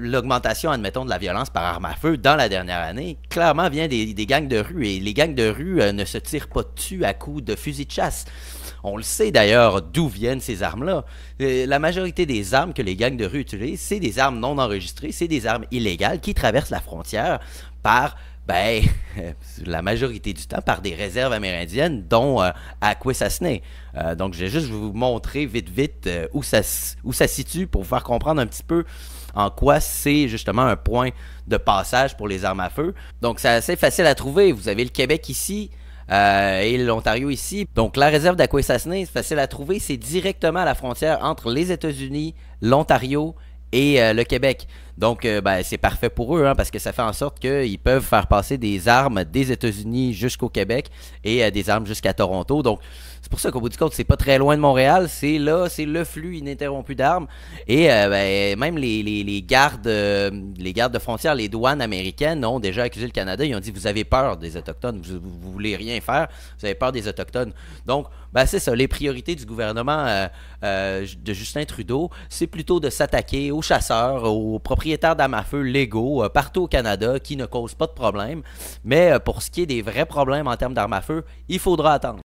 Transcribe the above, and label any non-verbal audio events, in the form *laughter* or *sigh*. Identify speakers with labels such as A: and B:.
A: L'augmentation, admettons, de la violence par arme à feu dans la dernière année, clairement vient des, gangs de rue. Et les gangs de rue euh, ne se tirent pas dessus à coups de fusil de chasse. On le sait d'ailleurs d'où viennent ces armes-là. Euh, la majorité des armes que les gangs de rue utilisent, c'est des armes non enregistrées, c'est des armes illégales qui traversent la frontière par ben, *laughs* la majorité du temps par des réserves amérindiennes, dont euh, euh donc, je vais juste vous montrer vite, vite euh, où, ça, où ça situe pour vous faire comprendre un petit peu en quoi c'est justement un point de passage pour les armes à feu. Donc, c'est assez facile à trouver. Vous avez le Québec ici. Euh, et l'Ontario ici. Donc la réserve d'Akwesasne, c'est facile à trouver, c'est directement à la frontière entre les États-Unis, l'Ontario et le Québec. Donc, euh, ben, c'est parfait pour eux, hein, parce que ça fait en sorte qu'ils peuvent faire passer des armes des États-Unis jusqu'au Québec et euh, des armes jusqu'à Toronto. Donc, c'est pour ça qu'au bout du compte, c'est pas très loin de Montréal. C'est là, c'est le flux ininterrompu d'armes. Et euh, ben, même les, gardes, les gardes de frontières, les douanes américaines ont déjà accusé le Canada. Ils ont dit Vous avez peur des Autochtones, vous, voulez rien faire, vous avez peur des Autochtones. Donc, ben, c'est ça. Les priorités du gouvernement de Justin Trudeau, c'est plutôt de s'attaquer aux chasseurs, aux propriétaires propriétaires d'armes à feu légaux euh, partout au Canada qui ne causent pas de problème. Mais euh, pour ce qui est des vrais problèmes en termes d'armes à feu, il faudra attendre.